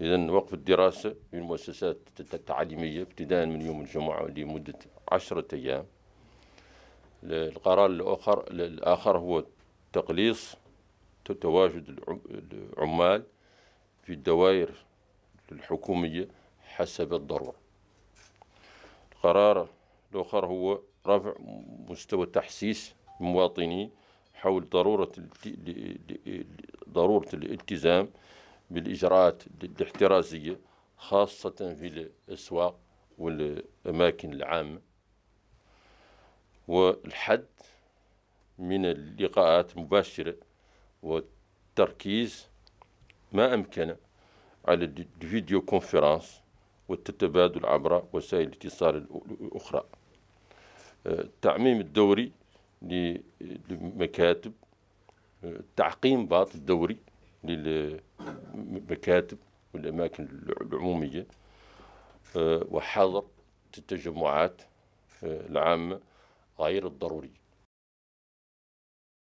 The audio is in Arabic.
إذا وقف الدراسة في المؤسسات التعليمية ابتداء من يوم الجمعة لمدة عشرة أيام القرار الآخر الآخر هو تقليص تواجد العمال في الدوائر الحكومية حسب الضرورة القرار الآخر هو رفع مستوى تحسيس المواطنين حول ضرورة ضرورة الالتزام بالإجراءات الاحترازية خاصة في الأسواق والأماكن العامة والحد من اللقاءات مباشرة والتركيز ما أمكن على الفيديو كونفرنس والتبادل عبر وسائل الاتصال الأخرى أه، التعميم الدوري للمكاتب أه، تعقيم باط الدوري للمكاتب والأماكن العمومية آه، وحظر التجمعات آه، العامة غير الضرورية